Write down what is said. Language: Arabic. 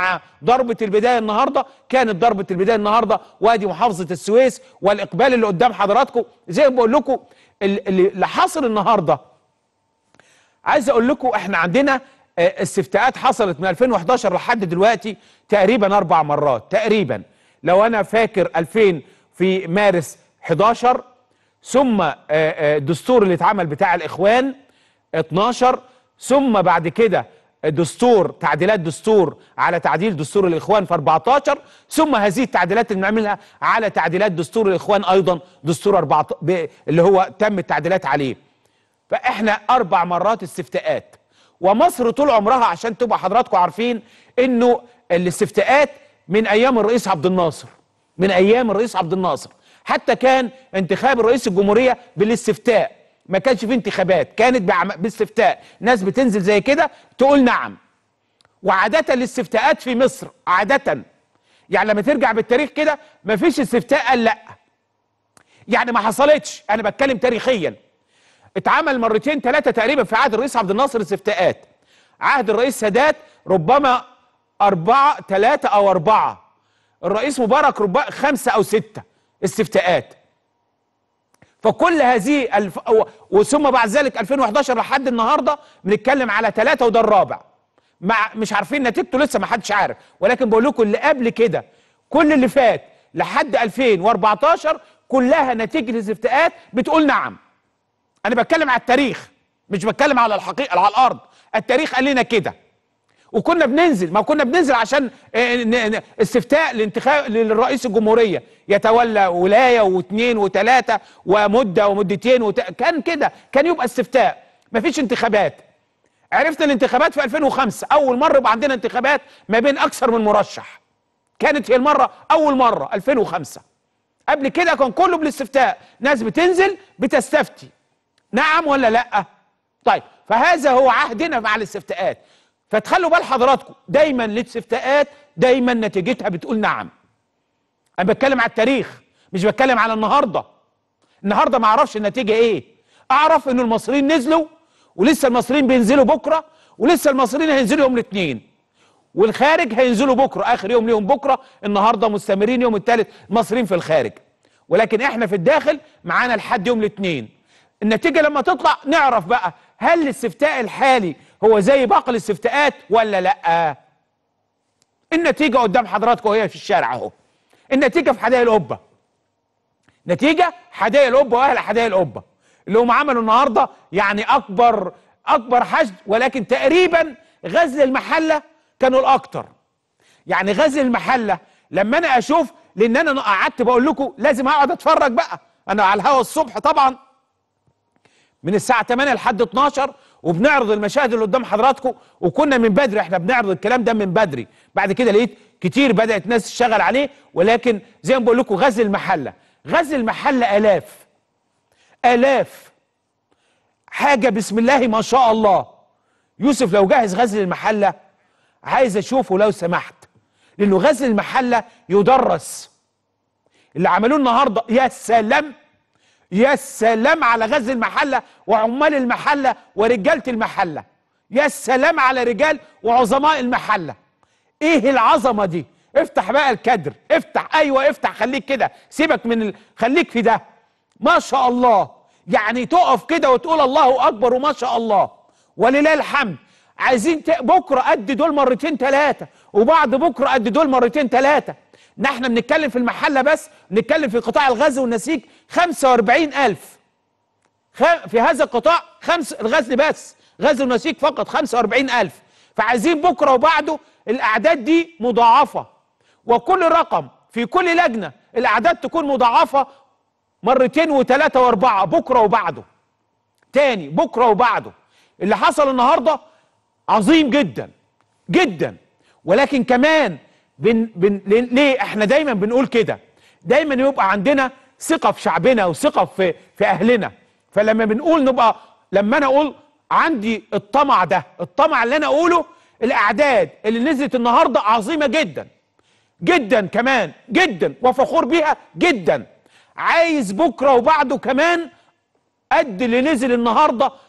مع ضربة البداية النهاردة كانت ضربة البداية النهاردة وادي محافظة السويس والإقبال اللي قدام حضراتكم زي ما بقول لكم اللي حصل النهاردة عايز أقول لكم إحنا عندنا آه، استفتاءات حصلت من 2011 لحد دلوقتي تقريبا أربع مرات تقريبا لو أنا فاكر 2000 في مارس 11 ثم آه، آه، الدستور اللي اتعمل بتاع الإخوان 12 ثم بعد كده دستور تعديلات دستور على تعديل دستور الإخوان في 14 ثم هذه التعديلات اللي بنعملها على تعديلات دستور الإخوان أيضا دستور 14 اللي هو تم التعديلات عليه فإحنا أربع مرات استفتاءات ومصر طول عمرها عشان تبقى حضراتكم عارفين إنه الاستفتاءات من أيام الرئيس عبد الناصر من أيام الرئيس عبد الناصر حتى كان انتخاب رئيس الجمهورية بالاستفتاء ما كانش في انتخابات كانت باستفتاء ناس بتنزل زي كده تقول نعم وعادة الاستفتاءات في مصر عادة يعني لما ترجع بالتاريخ كده ما فيش استفتاء قال لا يعني ما حصلتش انا بتكلم تاريخيا اتعمل مرتين ثلاثة تقريبا في عهد الرئيس عبد الناصر استفتاءات عهد الرئيس سادات ربما أربعة ثلاثة أو أربعة الرئيس مبارك ربما خمسة أو ستة استفتاءات فكل هذه الف... وثم بعد ذلك 2011 لحد النهارده بنتكلم على ثلاثه وده الرابع مع مش عارفين نتيجته لسه ما حدش عارف ولكن بقول لكم اللي قبل كده كل اللي فات لحد 2014 كلها نتيجه الاستفتاءات بتقول نعم انا بتكلم على التاريخ مش بتكلم على الحقيقه على الارض التاريخ قال لنا كده وكنا بننزل ما كنا بننزل عشان آه، استفتاء لانتخاب للرئيس الجمهوريه يتولى ولايه واثنين وثلاثه ومده ومدتين وت... كان كده كان يبقى استفتاء ما فيش انتخابات عرفنا الانتخابات في 2005 اول مره يبقى عندنا انتخابات ما بين اكثر من مرشح كانت هي المره اول مره 2005 قبل كده كان كله بالاستفتاء ناس بتنزل بتستفتي نعم ولا لا طيب فهذا هو عهدنا مع الاستفتاءات فتخلوا بال حضراتكم دايما الاستفتاءات دايما نتيجتها بتقول نعم انا بتكلم على التاريخ مش بتكلم على النهارده النهارده ما اعرفش النتيجه ايه اعرف ان المصريين نزلوا ولسه المصريين بينزلوا بكره ولسه المصريين هينزلوا يوم الاثنين والخارج هينزلوا بكره اخر يوم ليهم بكره النهارده مستمرين يوم الثالث مصريين في الخارج ولكن احنا في الداخل معانا لحد يوم الاثنين النتيجه لما تطلع نعرف بقى هل الاستفتاء الحالي هو زي باقي الاستفتاءات ولا لا النتيجه قدام حضراتكم هي في الشارع اهو النتيجه في حدائق القبه نتيجه حدائق القبه واهل حدائق القبه اللي هم عملوا النهارده يعني اكبر اكبر حشد ولكن تقريبا غزل المحله كانوا الاكثر يعني غزل المحله لما انا اشوف لان انا قعدت بقول لكم لازم اقعد اتفرج بقى انا على الهوا الصبح طبعا من الساعه 8 لحد 12 وبنعرض المشاهد اللي قدام حضراتكم وكنا من بدري احنا بنعرض الكلام ده من بدري بعد كده لقيت كتير بدات ناس تشتغل عليه ولكن زي ما بقول لكم غزل المحله غزل المحله الاف الاف حاجه بسم الله ما شاء الله يوسف لو جهز غزل المحله عايز اشوفه لو سمحت لانه غزل المحله يدرس اللي عملوه النهارده يا سلام يا سلام على غزل المحله وعمال المحله ورجاله المحله يا سلام على رجال وعظماء المحله ايه العظمه دي افتح بقى الكدر افتح ايوه افتح خليك كده سيبك من ال... خليك في ده ما شاء الله يعني تقف كده وتقول الله اكبر وما شاء الله ولله الحمد عايزين ت... بكره قد دول مرتين ثلاثه وبعد بكره قد دول مرتين ثلاثه نحن بنتكلم في المحله بس بنتكلم في قطاع الغزل والنسيج 45000 في هذا القطاع خمس الغزل بس غزل ونسيج فقط 45000 فعايزين بكره وبعده الاعداد دي مضاعفه وكل رقم في كل لجنه الاعداد تكون مضاعفه مرتين وثلاثه واربعه بكره وبعده تاني بكره وبعده اللي حصل النهارده عظيم جدا جدا ولكن كمان بن بن ليه احنا دايما بنقول كده دايما يبقى عندنا ثقه في شعبنا وثقه في في اهلنا فلما بنقول نبقى لما انا اقول عندي الطمع ده الطمع اللي انا اقوله الاعداد اللي نزلت النهارده عظيمه جدا جدا كمان جدا وفخور بيها جدا عايز بكره وبعده كمان قد اللي نزل النهارده